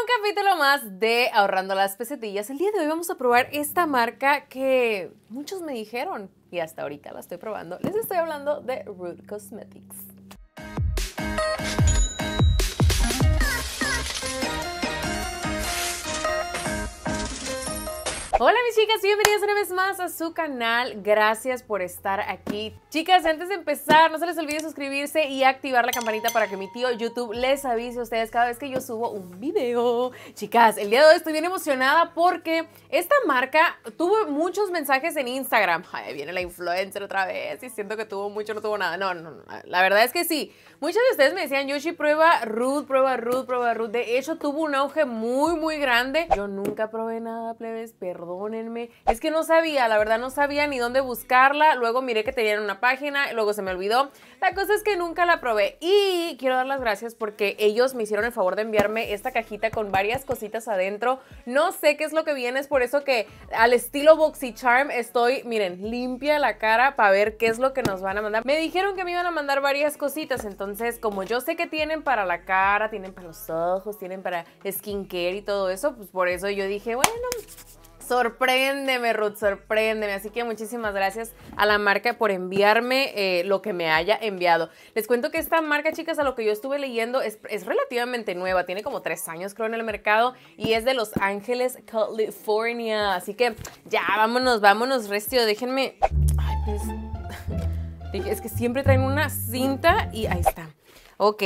un capítulo más de Ahorrando las Pesetillas, el día de hoy vamos a probar esta marca que muchos me dijeron y hasta ahorita la estoy probando. Les estoy hablando de Root Cosmetics. Hola mis chicas, y bienvenidas una vez más a su canal. Gracias por estar aquí. Chicas, antes de empezar, no se les olvide suscribirse y activar la campanita para que mi tío YouTube les avise a ustedes cada vez que yo subo un video. Chicas, el día de hoy estoy bien emocionada porque esta marca tuvo muchos mensajes en Instagram. Ay, viene la influencer otra vez y siento que tuvo mucho, no tuvo nada. No, no, no. La verdad es que sí. Muchos de ustedes me decían, Yoshi, prueba Ruth, prueba Ruth, prueba Ruth. De hecho, tuvo un auge muy, muy grande. Yo nunca probé nada, plebes, perdón es que no sabía, la verdad no sabía ni dónde buscarla. Luego miré que tenían una página, luego se me olvidó. La cosa es que nunca la probé y quiero dar las gracias porque ellos me hicieron el favor de enviarme esta cajita con varias cositas adentro. No sé qué es lo que viene, es por eso que al estilo BoxyCharm estoy, miren, limpia la cara para ver qué es lo que nos van a mandar. Me dijeron que me iban a mandar varias cositas, entonces como yo sé que tienen para la cara, tienen para los ojos, tienen para skincare y todo eso, pues por eso yo dije, bueno, Sorpréndeme, Ruth, sorpréndeme. Así que muchísimas gracias a la marca por enviarme eh, lo que me haya enviado. Les cuento que esta marca, chicas, a lo que yo estuve leyendo es, relativamente nueva. Tiene como tres años, creo, en el mercado y es de Los Ángeles, California. Así que ya, vámonos, vámonos, Restio. Déjenme. Pues, es que siempre traen una cinta y ahí está. Ok.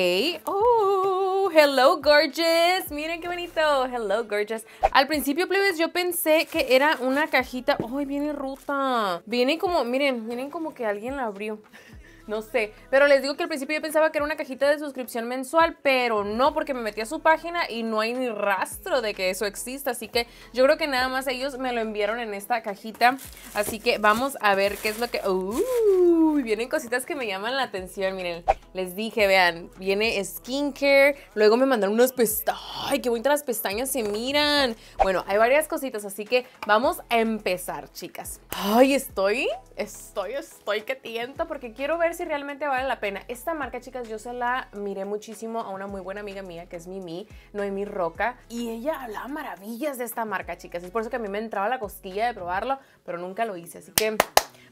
Oh hello gorgeous. Miren qué bonito, hello gorgeous. Al principio, plebes, yo pensé que era una cajita. ¡Ay, viene ruta! Viene como, miren, miren como que alguien la abrió. No sé, pero les digo que al principio yo pensaba que era una cajita de suscripción mensual, pero no, porque me metí a su página y no hay ni rastro de que eso exista, así que yo creo que nada más ellos me lo enviaron en esta cajita, así que vamos a ver qué es lo que... ¡Uy! vienen cositas que me llaman la atención, miren, les dije, vean, viene skincare, luego me mandaron unas pestañas, ay, qué bonitas las pestañas se miran. Bueno, hay varias cositas, así que vamos a empezar, chicas. Ay, estoy, estoy, estoy que tiento porque quiero ver si realmente vale la pena. Esta marca, chicas, yo se la miré muchísimo a una muy buena amiga mía que es Mimi, Noemi Roca, y ella hablaba maravillas de esta marca, chicas. Es por eso que a mí me entraba la costilla de probarlo, pero nunca lo hice. Así que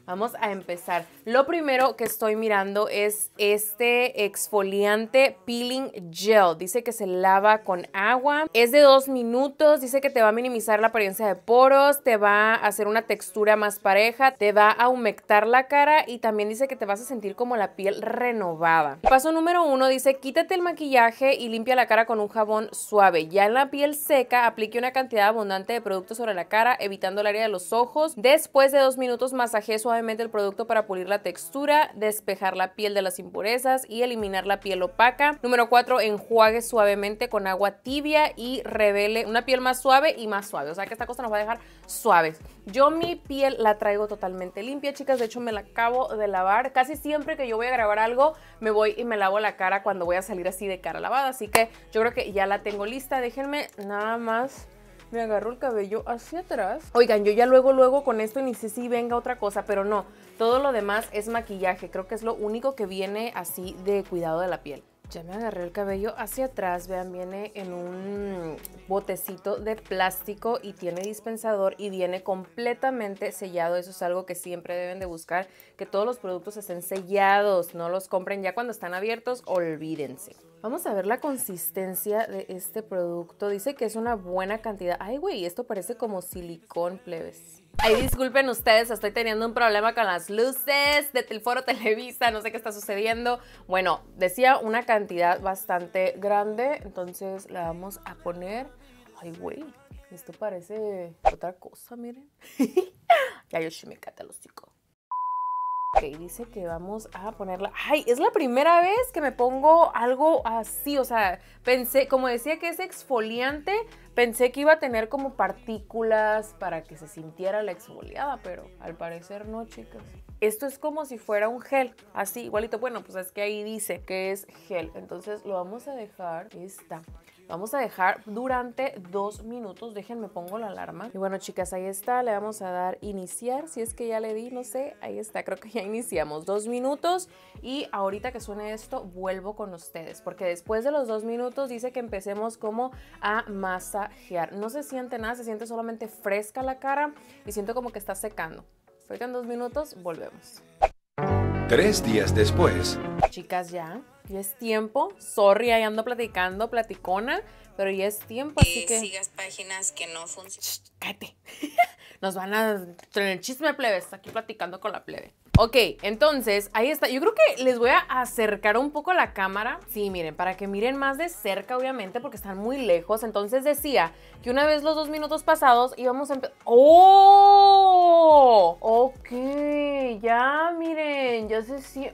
Vamos a empezar. Lo primero que estoy mirando es este exfoliante peeling gel. Dice que se lava con agua. Es de dos minutos. Dice que te va a minimizar la apariencia de poros, te va a hacer una textura más pareja, te va a humectar la cara y también dice que te vas a sentir como la piel renovada. Paso número uno dice quítate el maquillaje y limpia la cara con un jabón suave. Ya en la piel seca aplique una cantidad abundante de producto sobre la cara evitando el área de los ojos. Después de dos minutos masaje suave suavemente el producto para pulir la textura, despejar la piel de las impurezas y eliminar la piel opaca. Número 4, enjuague suavemente con agua tibia y revele una piel más suave y más suave. O sea que esta cosa nos va a dejar suaves. Yo mi piel la traigo totalmente limpia, chicas. De hecho, me la acabo de lavar. Casi siempre que yo voy a grabar algo, me voy y me lavo la cara cuando voy a salir así de cara lavada. Así que yo creo que ya la tengo lista. Déjenme nada más me agarro el cabello hacia atrás. Oigan, yo ya luego, luego con esto sé si venga otra cosa, pero no, todo lo demás es maquillaje, creo que es lo único que viene así de cuidado de la piel. Ya me agarré el cabello hacia atrás, vean, viene en un botecito de plástico y tiene dispensador y viene completamente sellado. Eso es algo que siempre deben de buscar, que todos los productos estén sellados, no los compren ya cuando están abiertos, olvídense. Vamos a ver la consistencia de este producto. Dice que es una buena cantidad. Ay, güey, esto parece como silicón, plebes. Ay, disculpen ustedes, estoy teniendo un problema con las luces del foro Televisa, no sé qué está sucediendo. Bueno, decía una cantidad bastante grande, entonces la vamos a poner. Ay, güey, esto parece otra cosa, miren. ya yo sí me cata los chicos. Ok, dice que vamos a ponerla. Ay, es la primera vez que me pongo algo así. O sea, pensé, como decía que es exfoliante, pensé que iba a tener como partículas para que se sintiera la exfoliada, pero al parecer no, chicas. Esto es como si fuera un gel, así, igualito. Bueno, pues es que ahí dice que es gel. Entonces lo vamos a dejar. Ahí está. Vamos a dejar durante dos minutos. Déjenme pongo la alarma. Y bueno, chicas, ahí está. Le vamos a dar iniciar. Si es que ya le di, no sé. Ahí está. Creo que ya iniciamos. Dos minutos. Y ahorita que suene esto, vuelvo con ustedes. Porque después de los dos minutos dice que empecemos como a masajear. No se siente nada. Se siente solamente fresca la cara. Y siento como que está secando. Ahorita en dos minutos volvemos. Tres días después. Chicas, ya ya es tiempo. Sorry, ahí ando platicando, platicona, pero ya es tiempo, así que... sigas páginas que no funcionan. Cállate. Nos van a tener chisme plebe, está aquí platicando con la plebe. Ok, entonces, ahí está. Yo creo que les voy a acercar un poco la cámara. Sí, miren, para que miren más de cerca, obviamente, porque están muy lejos. Entonces decía que una vez los dos minutos pasados íbamos a empezar... ¡Oh! Ok, ya, miren, ya sé si.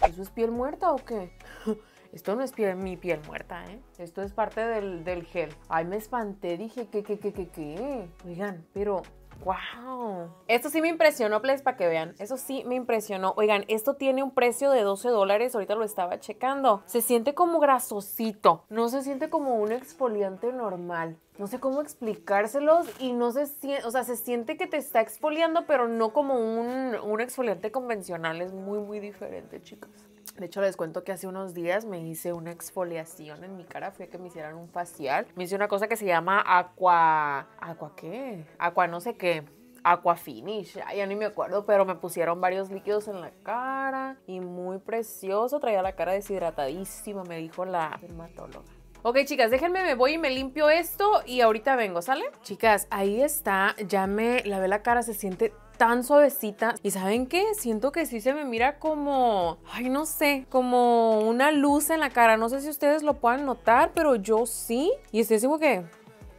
¿Eso es piel muerta o qué? Esto no es piel, mi piel muerta, ¿eh? Esto es parte del, del gel. Ay, me espanté, dije, ¿qué, qué, qué, qué, qué? Oigan, pero ¡Wow! Esto sí me impresionó, please para que vean. Eso sí me impresionó. Oigan, esto tiene un precio de 12 dólares. Ahorita lo estaba checando. Se siente como grasosito. No se siente como un exfoliante normal no sé cómo explicárselos y no se siente, o sea, se siente que te está exfoliando, pero no como un, un exfoliante convencional, es muy, muy diferente, chicas. De hecho, les cuento que hace unos días me hice una exfoliación en mi cara. fue que me hicieran un facial. Me hice una cosa que se llama aqua... ¿Aqua qué? Aqua no sé qué. Aqua Finish, Ay, ya ni me acuerdo, pero me pusieron varios líquidos en la cara y muy precioso, traía la cara deshidratadísima, me dijo la dermatóloga. Ok, chicas, déjenme, me voy y me limpio esto y ahorita vengo, ¿sale? Chicas, ahí está, ya me lavé la cara, se siente tan suavecita. ¿Y saben qué? Siento que sí se me mira como, ay, no sé, como una luz en la cara. No sé si ustedes lo puedan notar, pero yo sí. Y estoy así como que,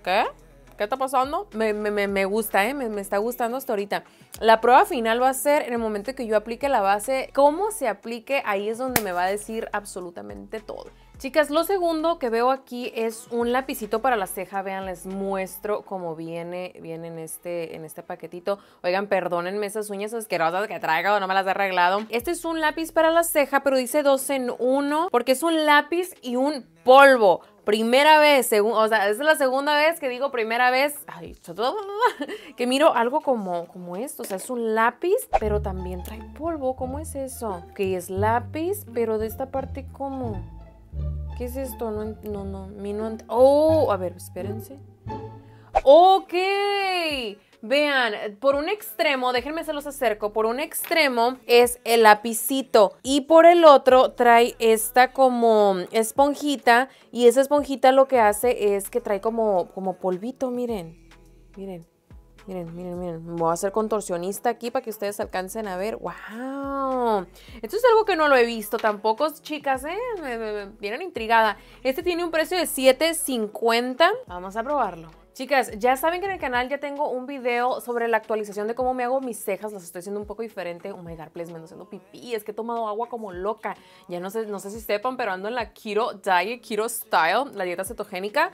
¿qué? ¿Qué está pasando? Me, gusta, ¿eh? Me, me, está gustando hasta ahorita. La prueba final va a ser en el momento que yo aplique la base. Cómo se aplique, ahí es donde me va a decir absolutamente todo. Chicas, lo segundo que veo aquí es un lapicito para la ceja. Vean, les muestro cómo viene, viene en este, en este paquetito. Oigan, perdónenme esas uñas asquerosas que traigo, no me las he arreglado. Este es un lápiz para la ceja, pero dice dos en uno, porque es un lápiz y un polvo. Primera vez, o sea, es la segunda vez que digo primera vez, ay, que miro algo como, como esto, o sea, es un lápiz, pero también trae polvo, ¿cómo es eso? Que es lápiz, pero de esta parte, ¿cómo? ¿Qué es esto? No, no, no Oh, a ver, espérense. Ok, vean, por un extremo, déjenme se los acerco, por un extremo es el lapicito y por el otro trae esta como esponjita y esa esponjita lo que hace es que trae como, como polvito, miren, miren. Miren, miren, miren. voy a hacer contorsionista aquí para que ustedes alcancen a ver. ¡Wow! Esto es algo que no lo he visto tampoco, chicas, ¿eh? Me, vienen intrigada. Este tiene un precio de $7.50. Vamos a probarlo. Chicas, ya saben que en el canal ya tengo un video sobre la actualización de cómo me hago mis cejas. Las estoy haciendo un poco diferente. Oh my God, please, me ando haciendo pipí. Es que he tomado agua como loca. Ya no sé, no sé si sepan, pero ando en la Keto Diet, Keto Style, la dieta cetogénica.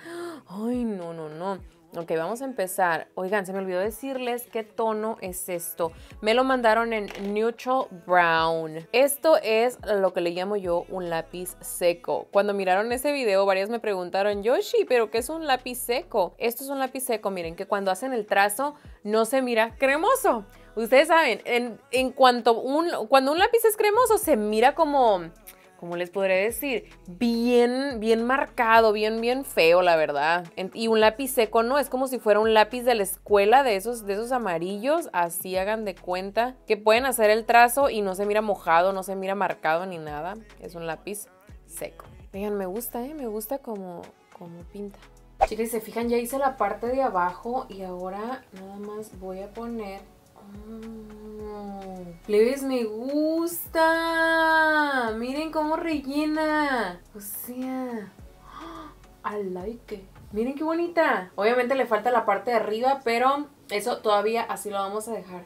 Ay, no, no, no. Ok, vamos a empezar. Oigan, se me olvidó decirles qué tono es esto. Me lo mandaron en Neutral Brown. Esto es lo que le llamo yo un lápiz seco. Cuando miraron ese video, varias me preguntaron, Yoshi, ¿pero qué es un lápiz seco? Esto es un lápiz seco, miren, que cuando hacen el trazo no se mira cremoso. Ustedes saben, en, cuanto cuando un lápiz es cremoso, se mira como como les podré decir? Bien, bien marcado, bien, bien feo, la verdad. y un lápiz seco, ¿no? Es como si fuera un lápiz de la escuela, de esos, de esos amarillos, así hagan de cuenta que pueden hacer el trazo y no se mira mojado, no se mira marcado ni nada. Es un lápiz seco. Vean, me gusta, ¿eh? Me gusta como, como pinta. Chicas, se fijan, ya hice la parte de abajo y ahora nada más voy a poner Oh, me gusta. Miren cómo rellena. O sea, I ¡ah! like Miren qué bonita. Obviamente le falta la parte de arriba, pero eso todavía así lo vamos a dejar.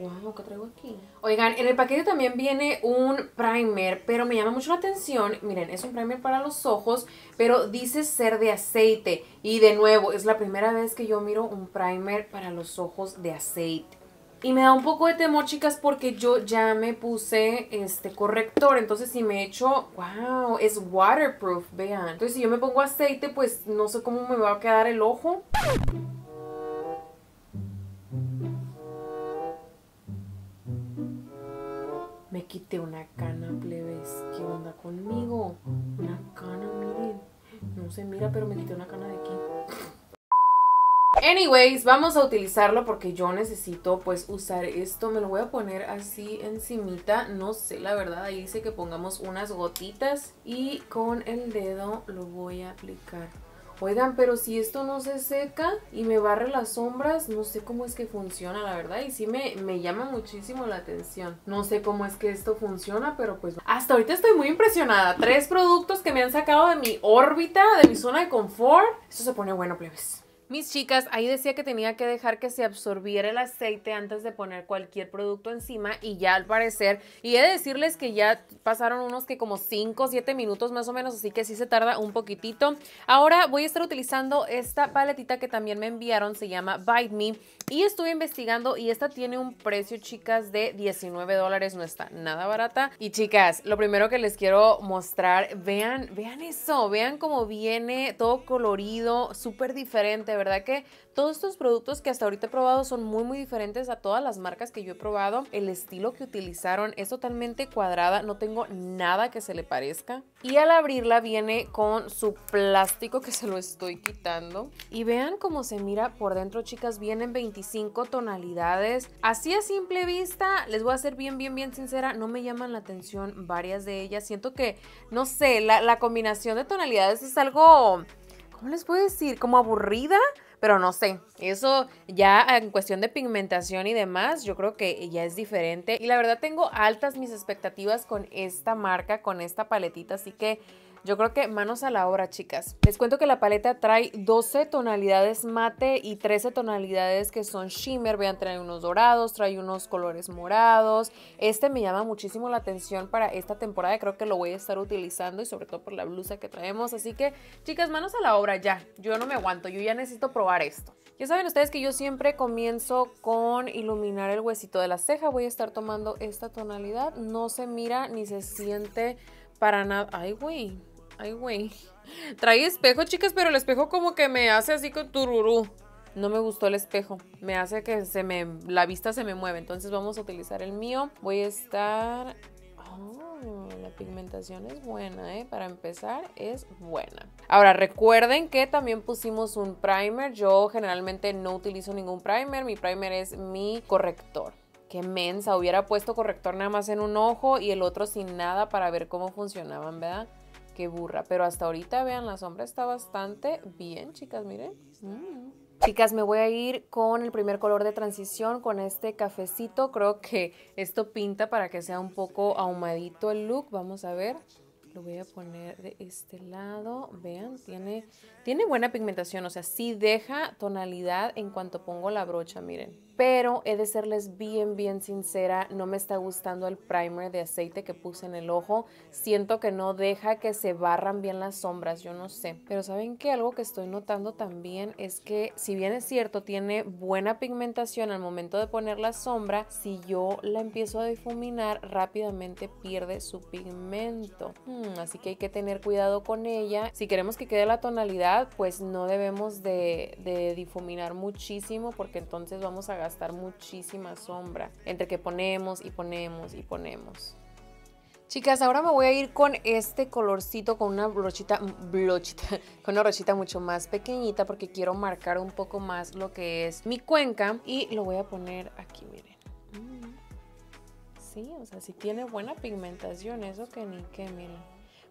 Wow, ¿qué traigo aquí? Oigan, en el paquete también viene un primer, pero me llama mucho la atención. Miren, es un primer para los ojos, pero dice ser de aceite. Y de nuevo, es la primera vez que yo miro un primer para los ojos de aceite. Y me da un poco de temor, chicas, porque yo ya me puse este corrector. Entonces, si me echo... ¡Wow! Es waterproof, vean. Entonces, si yo me pongo aceite, pues no sé cómo me va a quedar el ojo. Me quité una cana, plebes. ¿Qué onda conmigo? Una cana, miren. No se mira, pero me quité una cana de aquí. Anyways, vamos a utilizarlo porque yo necesito pues usar esto. Me lo voy a poner así encimita. No sé, la verdad, ahí dice que pongamos unas gotitas. Y con el dedo lo voy a aplicar. Oigan, pero si esto no se seca y me barre las sombras, no sé cómo es que funciona, la verdad. Y sí me, me llama muchísimo la atención. No sé cómo es que esto funciona, pero pues... Hasta ahorita estoy muy impresionada. Tres productos que me han sacado de mi órbita, de mi zona de confort. Esto se pone bueno, plebes. Mis chicas, ahí decía que tenía que dejar que se absorbiera el aceite antes de poner cualquier producto encima y ya al parecer, y he de decirles que ya pasaron unos que como 5 o 7 minutos más o menos, así que sí se tarda un poquitito. Ahora voy a estar utilizando esta paletita que también me enviaron, se llama Bite Me y estuve investigando y esta tiene un precio, chicas, de 19 dólares, no está nada barata. Y chicas, lo primero que les quiero mostrar, vean, vean eso, vean cómo viene todo colorido, súper diferente, ¿verdad? verdad que todos estos productos que hasta ahorita he probado son muy muy diferentes a todas las marcas que yo he probado. El estilo que utilizaron es totalmente cuadrada, no tengo nada que se le parezca. Y al abrirla viene con su plástico que se lo estoy quitando. Y vean cómo se mira por dentro, chicas. Vienen 25 tonalidades. Así a simple vista, les voy a ser bien, bien, bien sincera, no me llaman la atención varias de ellas. Siento que, no sé, la, la combinación de tonalidades es algo les puedo decir? Como aburrida, pero no sé. Eso ya en cuestión de pigmentación y demás, yo creo que ya es diferente. Y la verdad tengo altas mis expectativas con esta marca, con esta paletita, así que yo creo que manos a la obra, chicas. Les cuento que la paleta trae 12 tonalidades mate y 13 tonalidades que son shimmer. Vean, trae unos dorados, trae unos colores morados. Este me llama muchísimo la atención para esta temporada. Creo que lo voy a estar utilizando y sobre todo por la blusa que traemos. Así que, chicas, manos a la obra ya. Yo no me aguanto, yo ya necesito probar esto. Ya saben ustedes que yo siempre comienzo con iluminar el huesito de la ceja. Voy a estar tomando esta tonalidad. No se mira ni se siente para nada. Ay, güey Ay, güey. Trae espejo, chicas, pero el espejo como que me hace así con tururú. No me gustó el espejo. Me hace que se me, la vista se me mueve. Entonces vamos a utilizar el mío. Voy a estar... Oh, la pigmentación es buena, ¿eh? Para empezar es buena. Ahora recuerden que también pusimos un primer. Yo generalmente no utilizo ningún primer. Mi primer es mi corrector. Qué mensa, hubiera puesto corrector nada más en un ojo y el otro sin nada para ver cómo funcionaban, ¿verdad? ¡Qué burra. Pero hasta ahorita, vean, la sombra está bastante bien, chicas, miren. Mm. Chicas, me voy a ir con el primer color de transición, con este cafecito. Creo que esto pinta para que sea un poco ahumadito el look. Vamos a ver. Lo voy a poner de este lado. Vean, tiene, tiene buena pigmentación. O sea, sí deja tonalidad en cuanto pongo la brocha, miren pero he de serles bien, bien sincera, no me está gustando el primer de aceite que puse en el ojo. Siento que no deja que se barran bien las sombras, yo no sé. Pero ¿saben que Algo que estoy notando también es que si bien es cierto, tiene buena pigmentación al momento de poner la sombra, si yo la empiezo a difuminar, rápidamente pierde su pigmento. Hmm, así que hay que tener cuidado con ella. Si queremos que quede la tonalidad, pues no debemos de, de difuminar muchísimo porque entonces vamos a gastar muchísima sombra entre que ponemos y ponemos y ponemos. Chicas, ahora me voy a ir con este colorcito, con una brochita, brochita, con una brochita mucho más pequeñita porque quiero marcar un poco más lo que es mi cuenca y lo voy a poner aquí, miren. Mm. Sí, o sea, si tiene buena pigmentación, eso que ni que, miren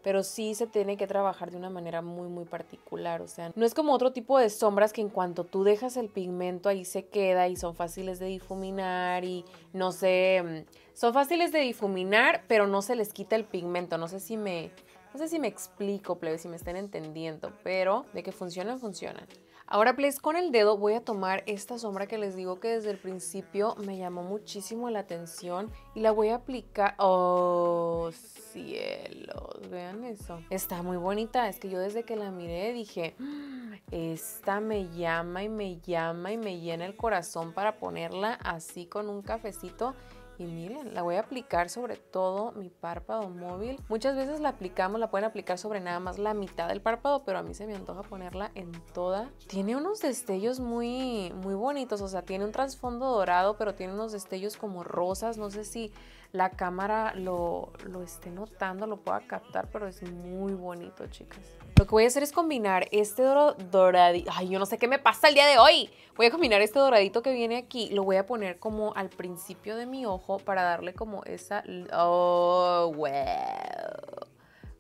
pero sí se tiene que trabajar de una manera muy, muy particular. O sea, no es como otro tipo de sombras que en cuanto tú dejas el pigmento ahí se queda y son fáciles de difuminar y no sé, mm, son fáciles de difuminar, pero no se les quita el pigmento. No sé si me, no sé si me explico, plebe, si me estén entendiendo, pero de que funcionan, funcionan. Ahora, please, con el dedo voy a tomar esta sombra que les digo que desde el principio me llamó muchísimo la atención y la voy a aplicar... ¡Oh, cielos! Vean eso. Está muy bonita. Es que yo desde que la miré dije, ah, esta me llama y me llama y me llena el corazón para ponerla así con un cafecito y miren, la voy a aplicar sobre todo mi párpado móvil. Muchas veces la aplicamos, la pueden aplicar sobre nada más la mitad del párpado, pero a mí se me antoja ponerla en toda. Tiene unos destellos muy, muy bonitos, o sea, tiene un trasfondo dorado, pero tiene unos destellos como rosas, no sé si la cámara lo, esté notando, lo pueda captar, pero es muy bonito, chicas. Lo que voy a hacer es combinar este doradito, ay, yo no sé qué me pasa el día de hoy. Voy a combinar este doradito que viene aquí, lo voy a poner como al principio de mi ojo para darle como esa, oh, wow.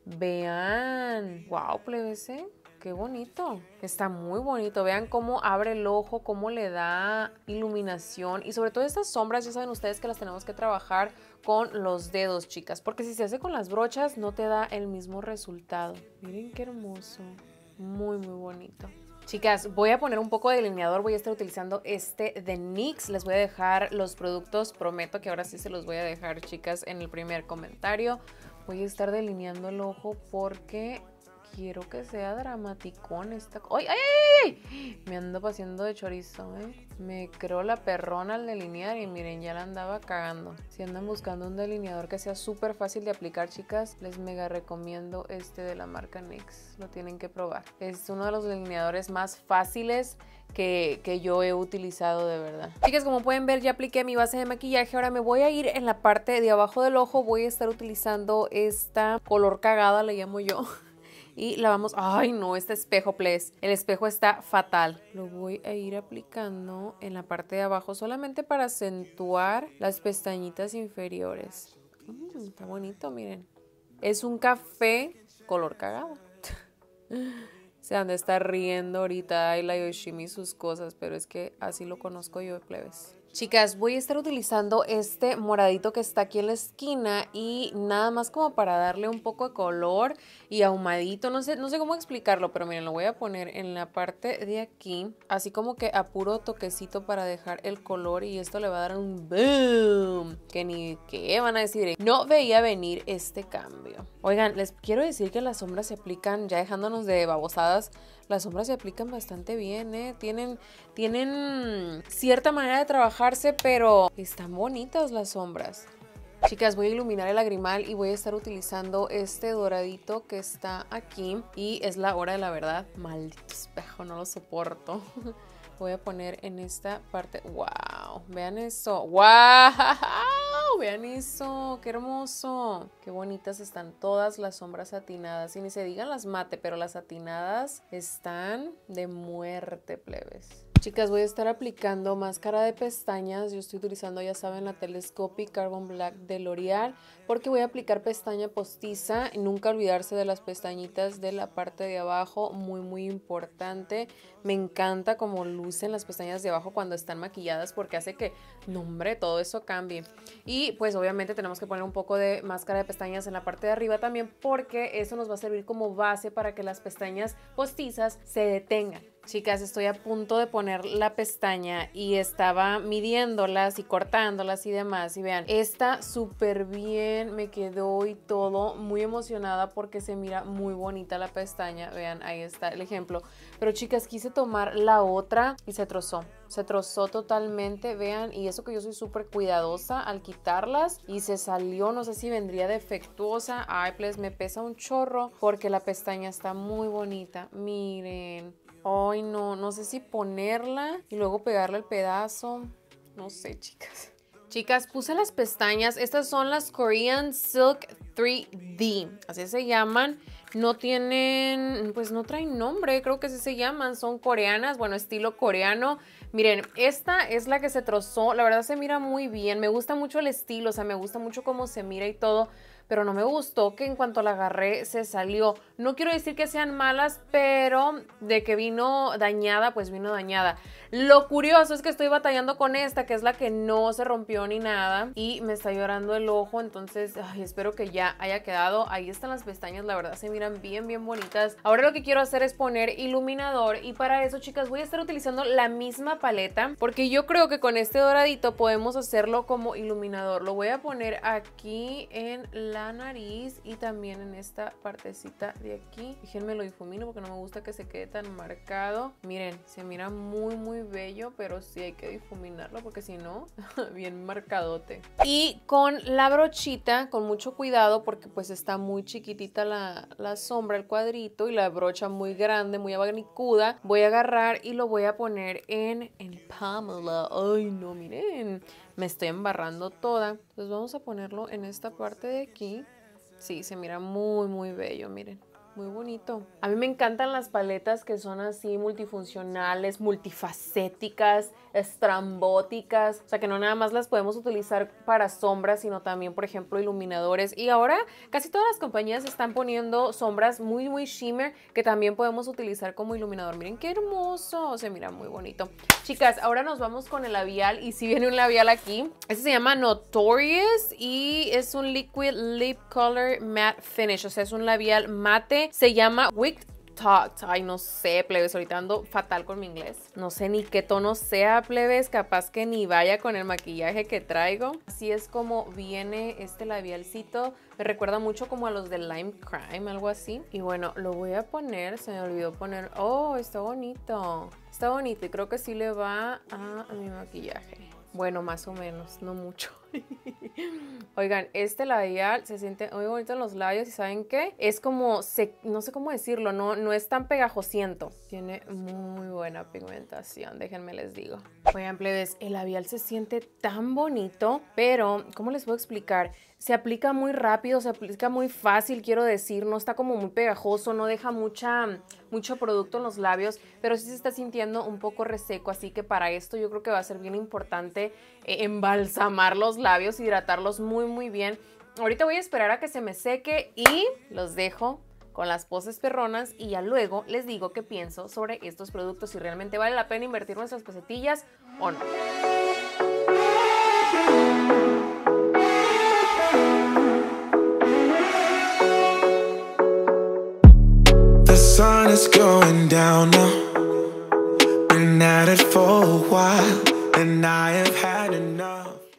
Vean, wow, plebese. Qué bonito, está muy bonito. Vean cómo abre el ojo, cómo le da iluminación y sobre todo estas sombras, ya saben ustedes que las tenemos que trabajar con los dedos, chicas, porque si se hace con las brochas no te da el mismo resultado. Miren qué hermoso, muy muy bonito. Chicas, voy a poner un poco de delineador, voy a estar utilizando este de NYX, les voy a dejar los productos, prometo que ahora sí se los voy a dejar, chicas, en el primer comentario. Voy a estar delineando el ojo porque quiero que sea dramaticón esta. ¡Ay, ay, ay! Me ando paseando de chorizo, ¿eh? Me creo la perrona al delinear y miren, ya la andaba cagando. Si andan buscando un delineador que sea súper fácil de aplicar, chicas, les mega recomiendo este de la marca NYX. Lo tienen que probar. Es uno de los delineadores más fáciles que, que, yo he utilizado de verdad. Chicas, como pueden ver, ya apliqué mi base de maquillaje. Ahora me voy a ir en la parte de abajo del ojo. Voy a estar utilizando esta color cagada, le llamo yo. y la vamos... ¡Ay, no! Este espejo, please. El espejo está fatal. Lo voy a ir aplicando en la parte de abajo solamente para acentuar las pestañitas inferiores. Mm, está bonito, miren. Es un café color cagado. Se anda está riendo ahorita la Yoshimi y sus cosas, pero es que así lo conozco yo de plebes. Chicas, voy a estar utilizando este moradito que está aquí en la esquina y nada más como para darle un poco de color y ahumadito, no sé, no sé cómo explicarlo, pero miren, lo voy a poner en la parte de aquí, así como que a puro toquecito para dejar el color y esto le va a dar un boom que ni qué van a decir. No veía venir este cambio. Oigan, les quiero decir que las sombras se aplican, ya dejándonos de babosadas, las sombras se aplican bastante bien, ¿eh? Tienen, tienen cierta manera de trabajarse, pero están bonitas las sombras. Chicas, voy a iluminar el lagrimal y voy a estar utilizando este doradito que está aquí. Y es la hora de la verdad. Maldito espejo, no lo soporto. voy a poner en esta parte. ¡Wow! Vean eso. ¡Wow! Vean eso. ¡Qué hermoso! Qué bonitas están todas las sombras satinadas. Y ni se digan las mate, pero las satinadas están de muerte, plebes. Chicas, voy a estar aplicando máscara de pestañas. Yo estoy utilizando, ya saben, la Telescopic Carbon Black de L'Oreal porque voy a aplicar pestaña postiza. Nunca olvidarse de las pestañitas de la parte de abajo, muy, muy importante. Me encanta cómo lucen las pestañas de abajo cuando están maquilladas porque hace que, nombre, todo eso cambie. Y pues obviamente tenemos que poner un poco de máscara de pestañas en la parte de arriba también porque eso nos va a servir como base para que las pestañas postizas se detengan. Chicas, estoy a punto de poner la pestaña y estaba midiéndolas y cortándolas y demás. Y vean, está súper bien, me quedó y todo. Muy emocionada porque se mira muy bonita la pestaña. Vean, ahí está el ejemplo. Pero chicas, quise tomar la otra y se trozó. Se trozó totalmente, vean. Y eso que yo soy súper cuidadosa al quitarlas. Y se salió, no sé si vendría defectuosa. Ay, pues me pesa un chorro porque la pestaña está muy bonita. Miren. Ay, no, no sé si ponerla y luego pegarle el pedazo. No sé, chicas. Chicas, puse las pestañas. Estas son las Korean Silk 3D. Así se llaman. No tienen, pues no traen nombre, creo que así se llaman. Son coreanas, bueno, estilo coreano. Miren, esta es la que se trozó. La verdad se mira muy bien. Me gusta mucho el estilo, o sea, me gusta mucho cómo se mira y todo pero no me gustó que en cuanto la agarré se salió. No quiero decir que sean malas, pero de que vino dañada, pues vino dañada. Lo curioso es que estoy batallando con esta, que es la que no se rompió ni nada y me está llorando el ojo, entonces espero que ya haya quedado. Ahí están las pestañas, la verdad se miran bien, bien bonitas. Ahora lo que quiero hacer es poner iluminador y para eso, chicas, voy a estar utilizando la misma paleta porque yo creo que con este doradito podemos hacerlo como iluminador. Lo voy a poner aquí en la nariz y también en esta partecita de aquí. Déjenme lo difumino porque no me gusta que se quede tan marcado. Miren, se mira muy muy bello, pero sí hay que difuminarlo porque si no, bien marcadote. Y con la brochita, con mucho cuidado porque pues está muy chiquitita la, sombra, el cuadrito y la brocha muy grande, muy abanicuda. Voy a agarrar y lo voy a poner en, el Pamela. Ay, no, miren me estoy embarrando toda. Entonces vamos a ponerlo en esta parte de aquí. Sí, se mira muy, muy bello, miren. Muy bonito. A mí me encantan las paletas que son así multifuncionales, multifacéticas, estrambóticas. O sea, que no nada más las podemos utilizar para sombras, sino también, por ejemplo, iluminadores. Y ahora casi todas las compañías están poniendo sombras muy, muy shimmer que también podemos utilizar como iluminador. Miren qué hermoso. O Se mira muy bonito. Chicas, ahora nos vamos con el labial. Y si viene un labial aquí, este se llama Notorious y es un Liquid Lip Color Matte Finish. O sea, es un labial mate se llama Wick talk Ay, no sé, plebes, ahorita ando fatal con mi inglés. No sé ni qué tono sea, plebes, capaz que ni vaya con el maquillaje que traigo. Así es como viene este labialcito. Me recuerda mucho como a los de Lime Crime, algo así. Y bueno, lo voy a poner, se me olvidó poner... ¡Oh, está bonito! Está bonito y creo que sí le va a mi maquillaje. Bueno, más o menos, no mucho. Oigan, este labial se siente muy bonito en los labios y ¿saben qué? Es como, no sé cómo decirlo, no, no es tan pegajosiento. Tiene muy buena pigmentación, déjenme les digo. Oigan, plebes, el labial se siente tan bonito, pero, ¿cómo les puedo explicar? Se aplica muy rápido, se aplica muy fácil, quiero decir, no está como muy pegajoso, no deja mucha mucho producto en los labios, pero sí se está sintiendo un poco reseco, así que para esto yo creo que va a ser bien importante eh, embalsamar los labios, hidratarlos muy muy bien. Ahorita voy a esperar a que se me seque y los dejo con las poses perronas y ya luego les digo qué pienso sobre estos productos, si realmente vale la pena invertir nuestras pesetillas o no. down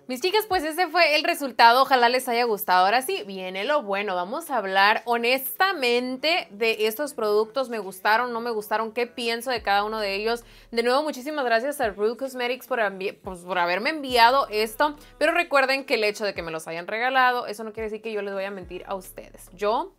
Mis chicas, pues ese fue el resultado, ojalá les haya gustado. Ahora sí, viene lo bueno, vamos a hablar honestamente de estos productos, me gustaron, no me gustaron, qué pienso de cada uno de ellos. De nuevo, muchísimas gracias a Rude Cosmetics por, pues, por haberme enviado esto, pero recuerden que el hecho de que me los hayan regalado, eso no quiere decir que yo les voy a mentir a ustedes. Yo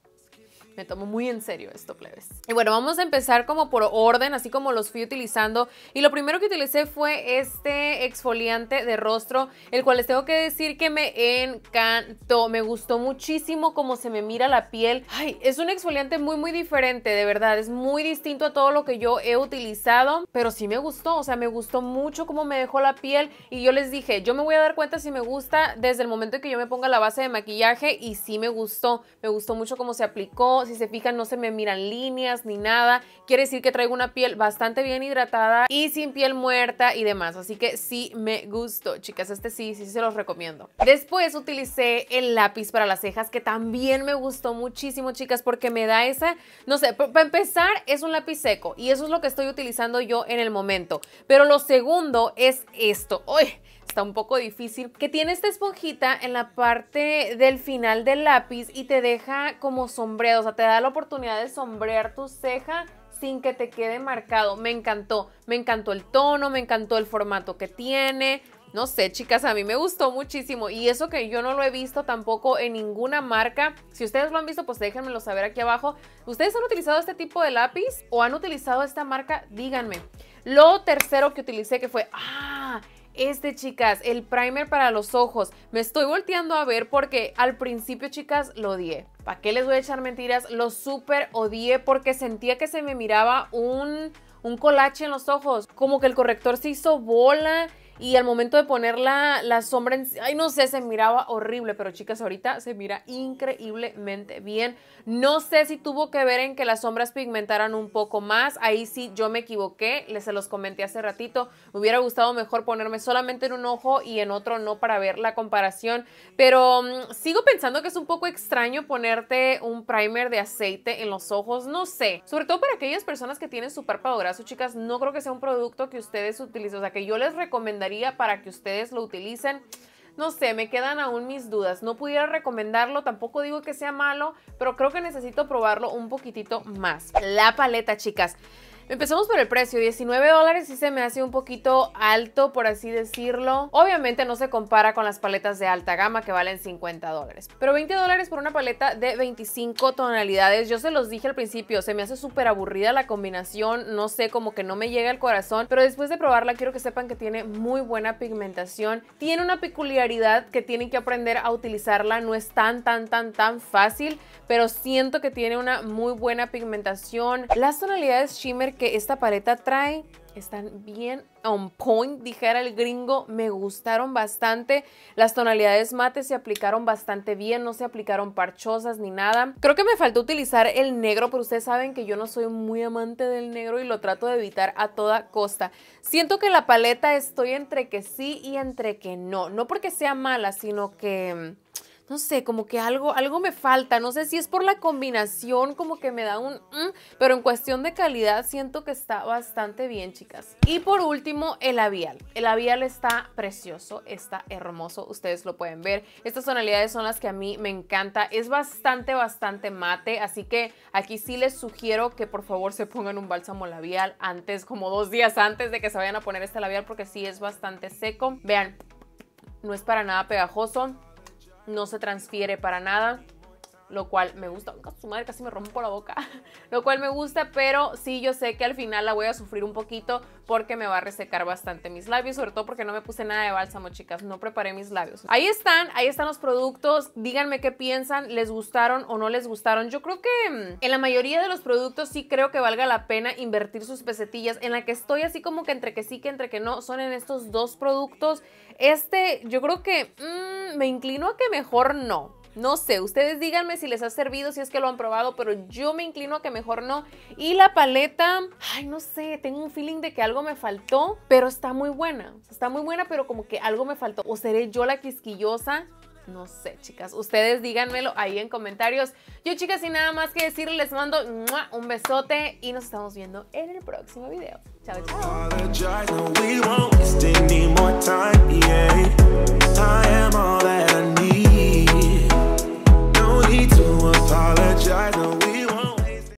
me tomo muy en serio esto, plebes. Y bueno, vamos a empezar como por orden, así como los fui utilizando. Y lo primero que utilicé fue este exfoliante de rostro, el cual les tengo que decir que me encantó. Me gustó muchísimo cómo se me mira la piel. Ay, es un exfoliante muy, muy diferente, de verdad. Es muy distinto a todo lo que yo he utilizado, pero sí me gustó. O sea, me gustó mucho cómo me dejó la piel. Y yo les dije, yo me voy a dar cuenta si me gusta desde el momento en que yo me ponga la base de maquillaje. Y sí me gustó. Me gustó mucho cómo se aplicó si se fijan no se me miran líneas ni nada. Quiere decir que traigo una piel bastante bien hidratada y sin piel muerta y demás. Así que sí me gustó, chicas. Este sí, sí se los recomiendo. Después utilicé el lápiz para las cejas que también me gustó muchísimo, chicas, porque me da esa, no sé, para empezar es un lápiz seco y eso es lo que estoy utilizando yo en el momento. Pero lo segundo es esto. ¡Uy! está un poco difícil, que tiene esta esponjita en la parte del final del lápiz y te deja como sombreado, o sea, te da la oportunidad de sombrear tu ceja sin que te quede marcado. Me encantó, me encantó el tono, me encantó el formato que tiene. No sé, chicas, a mí me gustó muchísimo y eso que yo no lo he visto tampoco en ninguna marca. Si ustedes lo han visto, pues déjenmelo saber aquí abajo. ¿Ustedes han utilizado este tipo de lápiz o han utilizado esta marca? Díganme. Lo tercero que utilicé que fue, ah, este, chicas, el primer para los ojos. Me estoy volteando a ver porque al principio, chicas, lo odié. ¿Para qué les voy a echar mentiras? Lo super odié porque sentía que se me miraba un, un colache en los ojos. Como que el corrector se hizo bola y al momento de poner la, sombra, ay no sé, se miraba horrible, pero chicas, ahorita se mira increíblemente bien. No sé si tuvo que ver en que las sombras pigmentaran un poco más, ahí sí yo me equivoqué, les se los comenté hace ratito, me hubiera gustado mejor ponerme solamente en un ojo y en otro no para ver la comparación, pero mm, sigo pensando que es un poco extraño ponerte un primer de aceite en los ojos, no sé, sobre todo para aquellas personas que tienen su párpado graso, chicas, no creo que sea un producto que ustedes utilicen, o sea, que yo les recomendaría para que ustedes lo utilicen? No sé, me quedan aún mis dudas. No pudiera recomendarlo, tampoco digo que sea malo, pero creo que necesito probarlo un poquitito más. La paleta, chicas. Empezamos por el precio, 19 dólares y se me hace un poquito alto, por así decirlo. Obviamente no se compara con las paletas de alta gama que valen 50 dólares. Pero 20 dólares por una paleta de 25 tonalidades, yo se los dije al principio, se me hace súper aburrida la combinación, no sé, como que no me llega al corazón. Pero después de probarla quiero que sepan que tiene muy buena pigmentación. Tiene una peculiaridad que tienen que aprender a utilizarla, no es tan, tan, tan, tan fácil, pero siento que tiene una muy buena pigmentación. Las tonalidades shimmer que esta paleta trae, están bien on point, dijera el gringo, me gustaron bastante. Las tonalidades mate se aplicaron bastante bien, no se aplicaron parchosas ni nada. Creo que me faltó utilizar el negro, pero ustedes saben que yo no soy muy amante del negro y lo trato de evitar a toda costa. Siento que la paleta estoy entre que sí y entre que no, no porque sea mala, sino que mm, no sé, como que algo, algo me falta, no sé si es por la combinación, como que me da un... Mm, pero en cuestión de calidad siento que está bastante bien, chicas. Y por último, el labial. El labial está precioso, está hermoso, ustedes lo pueden ver. Estas tonalidades son las que a mí me encanta. Es bastante, bastante mate, así que aquí sí les sugiero que por favor se pongan un bálsamo labial antes, como dos días antes de que se vayan a poner este labial, porque sí es bastante seco. Vean, no es para nada pegajoso no se transfiere para nada lo cual me gusta. Su madre casi me rompo la boca, lo cual me gusta, pero sí, yo sé que al final la voy a sufrir un poquito porque me va a resecar bastante mis labios, sobre todo porque no me puse nada de bálsamo, chicas, no preparé mis labios. Ahí están, ahí están los productos, díganme qué piensan, les gustaron o no les gustaron. Yo creo que mm, en la mayoría de los productos sí creo que valga la pena invertir sus pesetillas, en la que estoy así como que entre que sí, que entre que no, son en estos dos productos. Este, yo creo que mm, me inclino a que mejor no, no sé, ustedes díganme si les ha servido, si es que lo han probado, pero yo me inclino a que mejor no. Y la paleta, ay, no sé, tengo un feeling de que algo me faltó, pero está muy buena. Está muy buena, pero como que algo me faltó. ¿O seré yo la quisquillosa? No sé, chicas. Ustedes díganmelo ahí en comentarios. Yo, chicas, sin nada más que decir, les mando un besote y nos estamos viendo en el próximo video. Chao, chao. apologize.